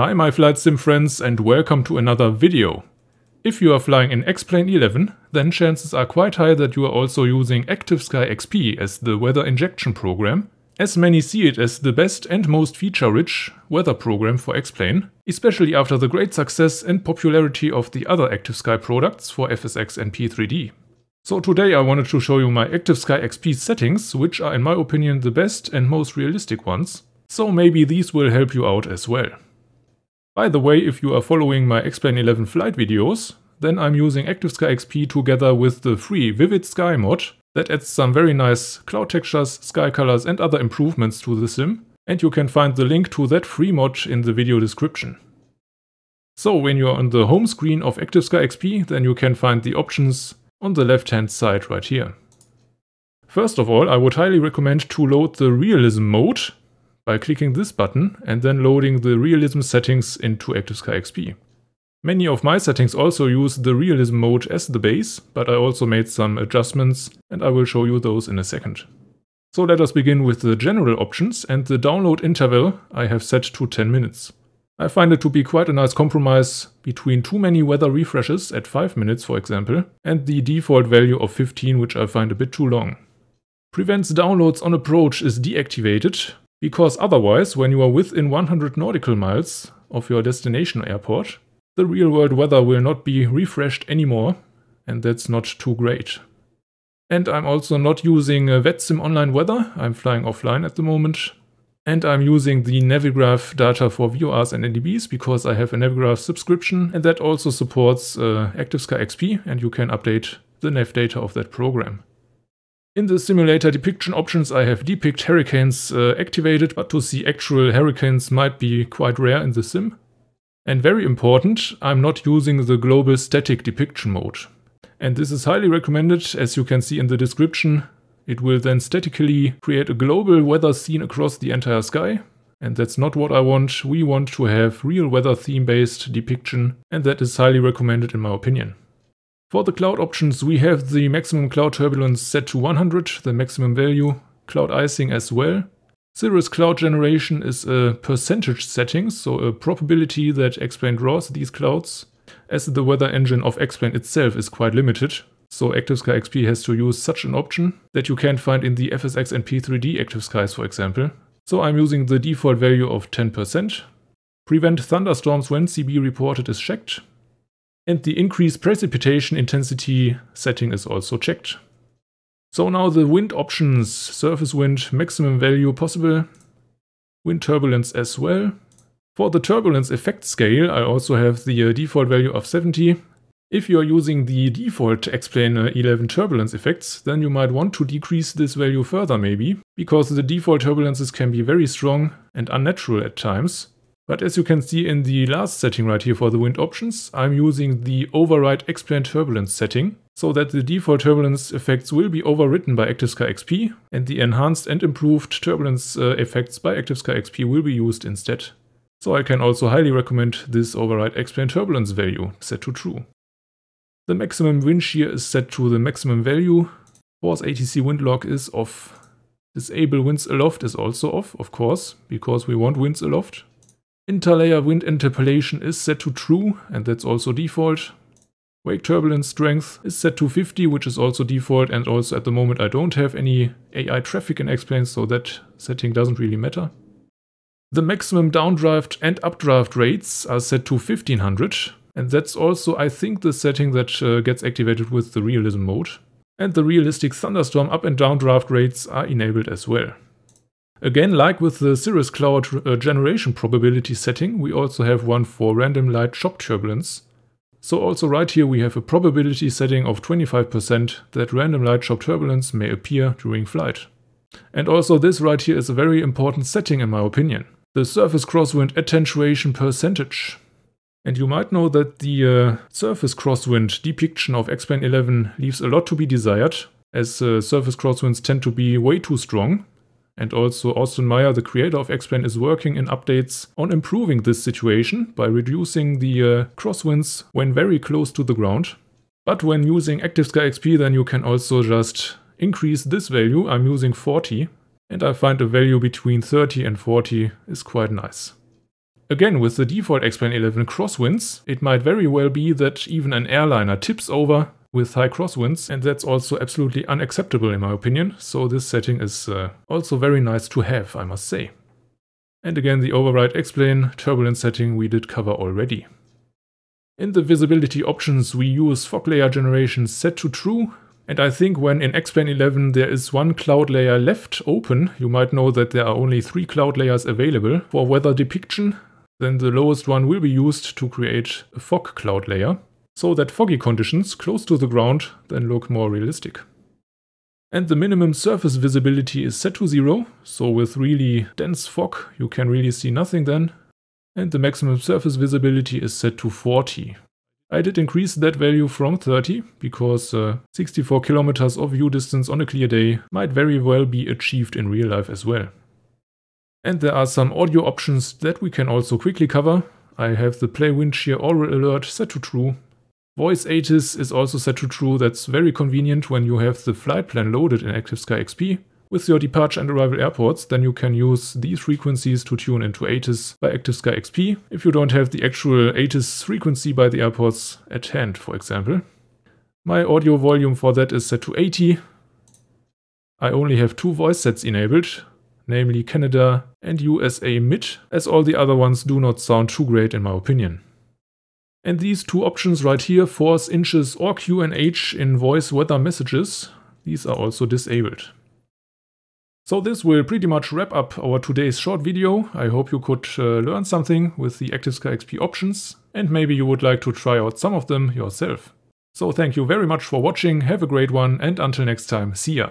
Hi my flight sim friends and welcome to another video. If you are flying in X-Plane 11, then chances are quite high that you are also using Active Sky XP as the weather injection program, as many see it as the best and most feature-rich weather program for X-Plane, especially after the great success and popularity of the other Active Sky products for FSX and P3D. So today I wanted to show you my Active Sky XP settings, which are in my opinion the best and most realistic ones, so maybe these will help you out as well. By the way, if you are following my X-Plane 11 flight videos, then I'm using ActiveSky XP together with the free Vivid Sky mod that adds some very nice cloud textures, sky colors and other improvements to the sim, and you can find the link to that free mod in the video description. So when you're on the home screen of ActiveSky XP, then you can find the options on the left hand side right here. First of all, I would highly recommend to load the realism mode by clicking this button and then loading the realism settings into ActiveSky XP. Many of my settings also use the realism mode as the base, but I also made some adjustments and I will show you those in a second. So let us begin with the general options and the download interval I have set to 10 minutes. I find it to be quite a nice compromise between too many weather refreshes at 5 minutes for example and the default value of 15 which I find a bit too long. Prevents downloads on approach is deactivated because otherwise, when you are within 100 nautical miles of your destination airport, the real world weather will not be refreshed anymore, and that's not too great. And I'm also not using uh, VetSim Online Weather, I'm flying offline at the moment. And I'm using the Navigraph data for VORs and NDBs because I have a Navigraph subscription and that also supports uh, ActiveSky XP and you can update the nav data of that program. In the simulator depiction options I have depict hurricanes uh, activated, but to see actual hurricanes might be quite rare in the sim. And very important, I'm not using the global static depiction mode. And this is highly recommended, as you can see in the description. It will then statically create a global weather scene across the entire sky. And that's not what I want. We want to have real weather theme based depiction, and that is highly recommended in my opinion. For the cloud options, we have the maximum cloud turbulence set to 100, the maximum value, cloud icing as well. Cirrus cloud generation is a percentage setting, so a probability that Explain draws these clouds, as the weather engine of Explain itself is quite limited, so ActiveSky XP has to use such an option that you can find in the FSX and P3D ActiveSkies for example. So I'm using the default value of 10%. Prevent thunderstorms when CB reported is checked, and the increased precipitation intensity setting is also checked. So now the wind options, surface wind, maximum value possible, wind turbulence as well. For the turbulence effect scale I also have the uh, default value of 70. If you are using the default explainer 11 turbulence effects, then you might want to decrease this value further maybe, because the default turbulences can be very strong and unnatural at times. But as you can see in the last setting right here for the wind options, I'm using the override explain turbulence setting so that the default turbulence effects will be overwritten by ActiveSky XP and the enhanced and improved turbulence uh, effects by ActiveSky XP will be used instead. So I can also highly recommend this override explain turbulence value set to true. The maximum wind shear is set to the maximum value. Force ATC wind lock is off. Disable winds aloft is also off, of course, because we want winds aloft. Interlayer wind interpolation is set to true, and that's also default. Wake turbulence strength is set to 50, which is also default, and also at the moment I don't have any AI traffic in X-Plane, so that setting doesn't really matter. The maximum downdraft and updraft rates are set to 1500, and that's also, I think, the setting that uh, gets activated with the realism mode. And the realistic thunderstorm up and downdraft rates are enabled as well. Again, like with the cirrus cloud uh, generation probability setting, we also have one for random light shop turbulence. So also right here we have a probability setting of 25% that random light shop turbulence may appear during flight. And also this right here is a very important setting in my opinion. The surface crosswind attenuation percentage. And you might know that the uh, surface crosswind depiction of X-Plane 11 leaves a lot to be desired, as uh, surface crosswinds tend to be way too strong, and also Austin Meyer, the creator of X-Plane, is working in updates on improving this situation by reducing the uh, crosswinds when very close to the ground. But when using Sky XP, then you can also just increase this value. I'm using 40, and I find a value between 30 and 40 is quite nice. Again, with the default X-Plane 11 crosswinds, it might very well be that even an airliner tips over with high crosswinds and that's also absolutely unacceptable in my opinion, so this setting is uh, also very nice to have, I must say. And again the override explain turbulence setting we did cover already. In the visibility options we use fog layer generation set to true, and I think when in X-Plane 11 there is one cloud layer left open, you might know that there are only three cloud layers available for weather depiction, then the lowest one will be used to create a fog cloud layer so that foggy conditions close to the ground then look more realistic. And the minimum surface visibility is set to zero, so with really dense fog you can really see nothing then. And the maximum surface visibility is set to 40. I did increase that value from 30, because uh, 64 kilometers of view distance on a clear day might very well be achieved in real life as well. And there are some audio options that we can also quickly cover. I have the play wind shear oral alert set to true Voice ATIS is also set to true, that's very convenient when you have the flight plan loaded in ActiveSky XP. With your departure and arrival airports, then you can use these frequencies to tune into ATIS by ActiveSky XP, if you don't have the actual ATIS frequency by the airports at hand, for example. My audio volume for that is set to 80. I only have two voice sets enabled, namely Canada and USA MID, as all the other ones do not sound too great in my opinion. And these two options right here, force, inches or QNH in voice weather messages, these are also disabled. So this will pretty much wrap up our today's short video. I hope you could uh, learn something with the ActiveSky XP options and maybe you would like to try out some of them yourself. So thank you very much for watching, have a great one and until next time, see ya!